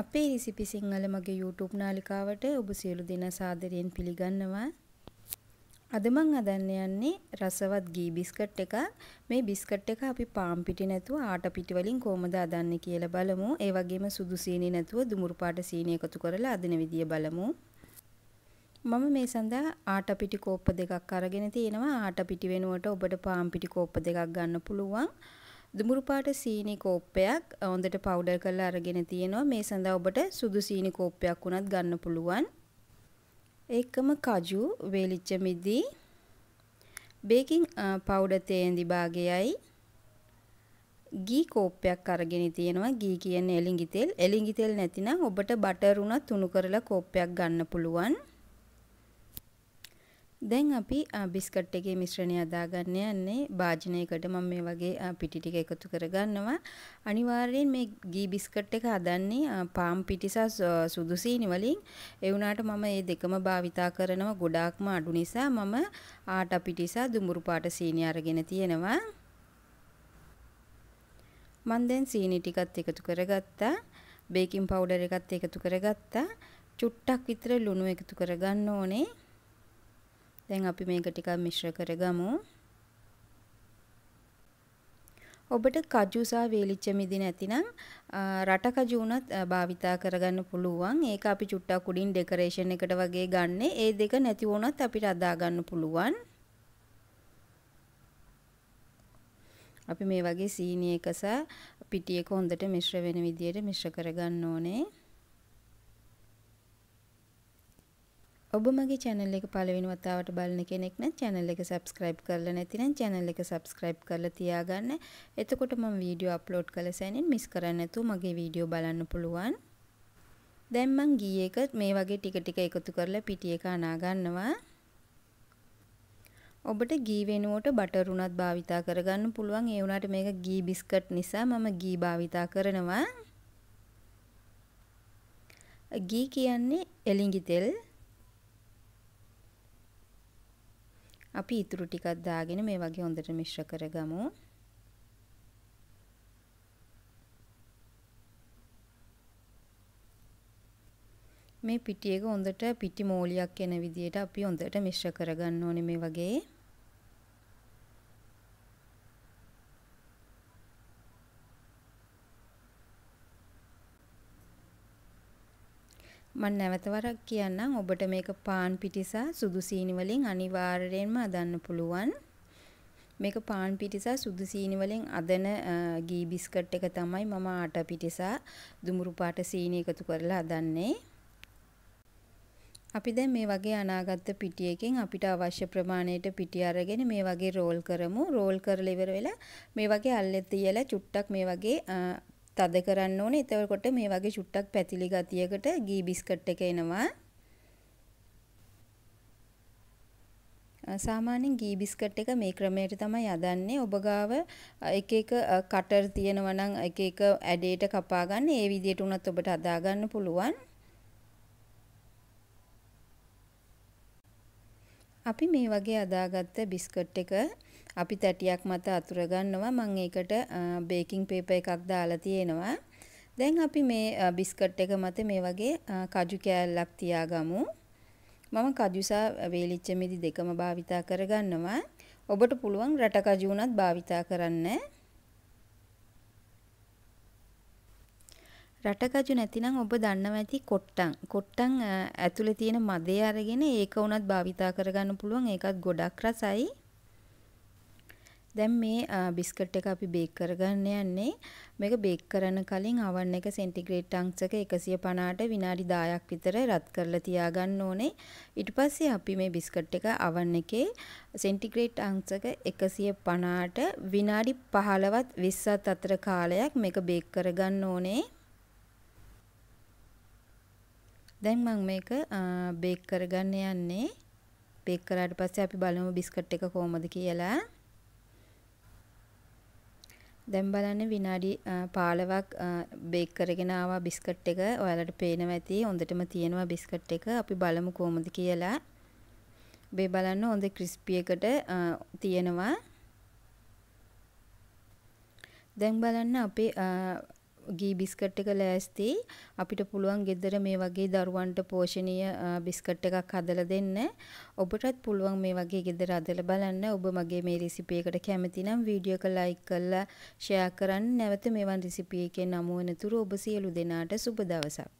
අපේ රිසිපි සිංහල මගේ YouTube නාලිකාවට ඔබ සියලු දෙනා සාදරයෙන් පිළිගන්නවා. අද මම හදන්න යන්නේ රසවත් ගී බිස්කට් එක. මේ බිස්කට් එක අපි පාම් පිටි නැතුව ආට පිටි වලින් කොහොමද හදන්නේ කියලා බලමු. ඒ වගේම සුදු සීනි නැතුව දුමුරු පාට සීනි එකතු කරලා හදන විදිය බලමු. මම මේ සඳහා ආට පිටි කෝප්ප දෙකක් අරගෙන තියෙනවා. ආට පිටි වෙනුවට ඔබට පාම් පිටි කෝප්ප දෙකක් ගන්න පුළුවන්. දුඹුරු පාට සීනි කෝප්පයක් හොඳට පවුඩර් කරලා අරගෙන තියෙනවා. මේ සඳහා ඔබට සුදු සීනි කෝප්පයක් වුණත් ගන්න පුළුවන්. ඒකම කජු වේලිච්ච මිදි බේකින් පවුඩර් තේන්දි භාගයයි ගී කෝප්පයක් අරගෙන තියෙනවා ගී කියන්නේ එලිඟි තෙල් එලිඟි තෙල් නැතිනම් ඔබට බටර් උනත් තුණු කරලා කෝප්පයක් ගන්න පුළුවන් දැන් අපි බිස්කට් එකේ මිශ්‍රණය අදාගන්න යන්නේ භාජනයකට මම මේ වගේ පිටි ටික එකතු කරගන්නවා අනිවාර්යෙන් මේ ගී බිස්කට් එක හදන්නේ පාම් පිටි සහ සුදු සීනි වලින් ඒ වුණාට මම මේ දෙකම භාවිතා කරනවා ගොඩාක්ම අඩු නිසා මම ආටා පිටි සහ දුඹුරු පාට සීනි අරගෙන තියෙනවා මම දැන් සීනි ටිකත් එකතු කරගත්තා බේකින් පවුඩර් එකත් එකතු කරගත්තා චුට්ටක් විතර ලුණු එකතු කරගන්න ඕනේ දැන් අපි මේක ටිකක් මිශ්‍ර කරගමු. ඔබට කජු සහ වේලිච්ච මිදි නැතිනම් රට කජු උනත් භාවිතා කරගන්න පුළුවන්. ඒක අපි චුට්ටක් උඩින් ඩෙකරේෂන් එකට වගේ ගන්න. ඒ දෙක නැති වුණත් අපිට අදා ගන්න පුළුවන්. අපි මේ වගේ සීනි එකස පිටියක හොඳට මිශ්‍ර වෙන විදියට මිශ්‍ර කරගන්න ඕනේ. ඔබ මගේ channel එක පළවෙනි වතාවට බලන කෙනෙක් නම් channel එක subscribe කරලා නැතිනම් channel එක subscribe කරලා තියාගන්න. එතකොට මම වීඩියෝ upload කළ සැනින් miss කරන්නේ නැතුව මගේ වීඩියෝ බලන්න පුළුවන්. දැන් මං ගී එක මේ වගේ ටික ටික එකතු කරලා පිටි එක අනා ගන්නවා. ඔබට ගී වෙනුවට බටර් උනත් භාවිතා කරගන්න පුළුවන්. ඒ වුණාට මේක ගී බිස්කට් නිසා මම ගී භාවිතා කරනවා. ගී කියන්නේ එලිඟි තෙල්. අපි ඉතුරු ටිකක් දාගෙන මේ වගේ හොඳට මිශ්‍ර කරගමු. මේ පිටි එක හොඳට පිටි මෝලියක් එන විදියට අපි හොඳට මිශ්‍ර කරගන්න ඕනේ මේ වගේ. මම නැවත වරක් කියන්නම් ඔබට මේක පාන් පිටි සහ සුදු සීනි වලින් අනිවාර්යයෙන්ම අදන්න පුළුවන්. මේක පාන් පිටි සහ සුදු සීනි වලින් අදන ගී බිස්කට් එක තමයි මම ආට පිටි සහ දුමුරු පාට සීනි එකතු කරලා අදන්නේ. අපි දැන් මේ වගේ අනාගත්ත පිටි එකෙන් අපිට අවශ්‍ය ප්‍රමාණයට පිටි අරගෙන මේ වගේ රෝල් කරමු. රෝල් කරලා ඉවර වෙලා මේ වගේ අල්ලේ තියලා චුට්ටක් මේ වගේ තද කරන්න ඕනේ. එතකොට මේ වගේ චුට්ටක් පැතිලි ගතියකට ගී බිස්කට් එක එනවා. සාමාන්‍යයෙන් ගී බිස්කට් එක මේ ක්‍රමයට තමයි යදන්නේ. ඔබ ගාව එක එක කටර් තියෙනවා නම් එක එක ඇඩේට කපා ගන්න. ඒ විදිහට උනත් ඔබට අදා ගන්න පුළුවන්. අපි මේ වගේ අදාගත්ත බිස්කට් එක අපි තැටියක් මත අතුර ගන්නවා මම ඒකට බේකින් පේපර් එකක් දාලා තියෙනවා දැන් අපි මේ බිස්කට් එක මත මේ වගේ කජු කෑල්ලක් තියාගමු මම කජුසා වේලිච්ච මිදි දෙකම භාවිතා කරගන්නවා ඔබට පුළුවන් රට කජු උනත් භාවිතා කරන්න රටකජු නැතිනම් ඔබ දන්නවා ඇති කොට්ටන්. කොට්ටන් ඇතුලේ තියෙන මදේ අරගෙන ඒක උනත් භාවිතා කරගන්න පුළුවන්. ඒකත් ගොඩක් රසයි. දැන් මේ බිස්කට් එක අපි බේක් කරගන්න යන්නේ මේක බේක් කරන කලින් අවන් එක සෙන්ටිග්‍රේඩ් අංශක 150ට විනාඩි 10ක් විතර රත් කරලා තියාගන්න ඕනේ ඊට පස්සේ අපි මේ බිස්කට් එක අවන් එකේ සෙන්ටිග්‍රේඩ් අංශක 150ට විනාඩි 15ත් 20ත් අතර කාලයක් මේක බේක් කරගන්න ඕනේ දැන් මම මේක බේක් කරගන්න යන්නේ බේක් කරාට පස්සේ අපි බලමු බිස්කට් එක කොහොමද කියලා දැන් බලන්න විනාඩි 15ක් බේක් කරගෙන ආවා බිස්කට් එක. ඔයාලට පේනවා ඇති. හොඳටම තියෙනවා බිස්කට් එක. අපි බලමු කොහොමද කියලා. මේ බලන්න හොඳ ක්‍රිස්පි එකට තියෙනවා. දැන් බලන්න අපේ ගී බිස්කට් එක ලෑස්ති අපිට පුළුවන් ගෙදර මේ වගේ දරුවන්ට පෝෂණීය බිස්කට් එකක් හදලා දෙන්න. ඔබටත් පුළුවන් මේ වගේ ගෙදර හදලා බලන්න. ඔබ මගේ මේ රෙසිපි එකට කැමති නම් වීඩියෝ එක ලයික් කරලා ෂෙයා කරන්න. නැවත මෙවන් රෙසිපි එකෙන් හමු වෙනතුරු ඔබ සියලු දෙනාට සුබ දවසක්.